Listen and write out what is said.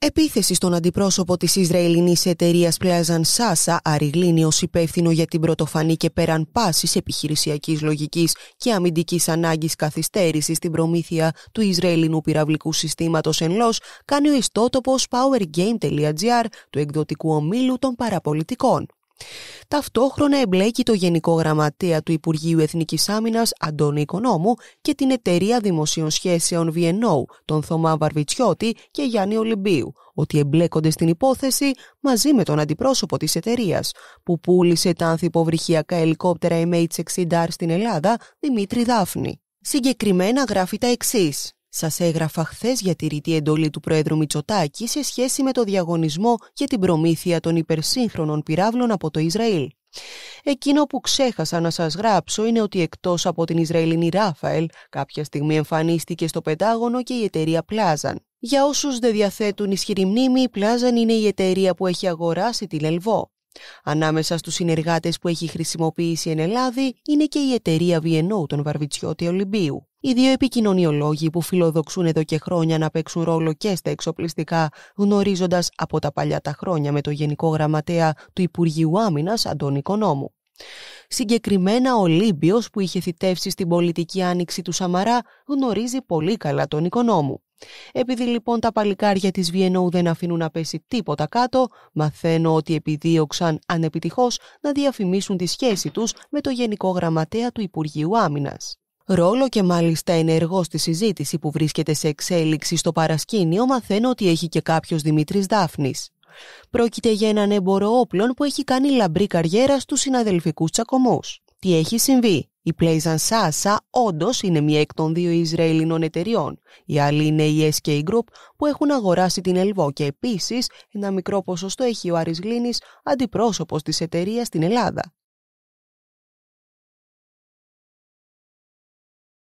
Επίθεση στον αντιπρόσωπο της Ισραηλινής εταιρείας πλέαζαν Σάσα αριγλίνει υπεύθυνο για την πρωτοφανή και πέραν πάσης επιχειρησιακής λογικής και αμυντικής ανάγκης καθυστέρησης στην προμήθεια του Ισραηλινού πυραυλικού συστήματος εν λός, κάνει ο ιστότοπος powergame.gr του εκδοτικού ομίλου των παραπολιτικών ταυτόχρονα εμπλέκει το Γενικό Γραμματέα του Υπουργείου Εθνικής Άμυνας Αντώνη Οικονόμου και την Εταιρεία Δημοσίων Σχέσεων VNO, τον Θωμά Βαρβιτσιώτη και Γιάννη Ολυμπίου, ότι εμπλέκονται στην υπόθεση μαζί με τον αντιπρόσωπο της εταιρείας που πούλησε τα ανθυποβρυχιακά ελικόπτερα MH-60R στην Ελλάδα, Δημήτρη Δάφνη. Συγκεκριμένα γράφει τα εξής. Σας έγραφα χθες για τη ρητή εντολή του Προέδρου Μητσοτάκη σε σχέση με το διαγωνισμό και την προμήθεια των υπερσύγχρονων πυράβλων από το Ισραήλ. Εκείνο που ξέχασα να σας γράψω είναι ότι εκτός από την Ισραηλινή Ράφαελ, κάποια στιγμή εμφανίστηκε στο Πεντάγωνο και η εταιρεία Πλάζαν. Για όσους δεν διαθέτουν ισχυρή μνήμη, η Πλάζαν είναι η εταιρεία που έχει αγοράσει την Ελβό. Ανάμεσα στους συνεργάτες που έχει χρησιμοποιήσει εν Ελλάδη είναι και η εταιρεία Βιενό των Βαρβιτσιώτη Ολυμπίου. Οι δύο επικοινωνιολόγοι που φιλοδοξούν εδώ και χρόνια να παίξουν ρόλο και στα εξοπλιστικά, γνωρίζοντας από τα παλιά τα χρόνια με το Γενικό Γραμματέα του Υπουργείου Άμυνας Αντώνη Κονόμου. Συγκεκριμένα ο Λίμπιος που είχε θητεύσει στην πολιτική άνοιξη του Σαμαρά γνωρίζει πολύ καλά τον οικονόμου. Επειδή λοιπόν τα παλικάρια της VNO δεν αφήνουν να πέσει τίποτα κάτω, μαθαίνω ότι επιδίωξαν ανεπιτυχώς να διαφημίσουν τη σχέση τους με το Γενικό Γραμματέα του Υπουργείου Άμυνας ρόλο και μάλιστα ενεργό στη συζήτηση που βρίσκεται σε εξέλιξη στο παρασκήνιο μαθαίνω ότι έχει και κάποιος Δημήτρης Δάφνης. Πρόκειται για έναν έμπορο όπλων που έχει κάνει λαμπρή καριέρα στους συναδελφικούς τσακωμούς. Τι έχει συμβεί. Η Blazan Sasa όντως είναι μία εκ των δύο Ισραηλινών εταιριών. Η άλλη είναι η SK Group που έχουν αγοράσει την Ελβό και επίσης ένα μικρό ποσοστό έχει ο Άρης λίνη αντιπρόσωπος της εταιρείας στην Ελλάδα.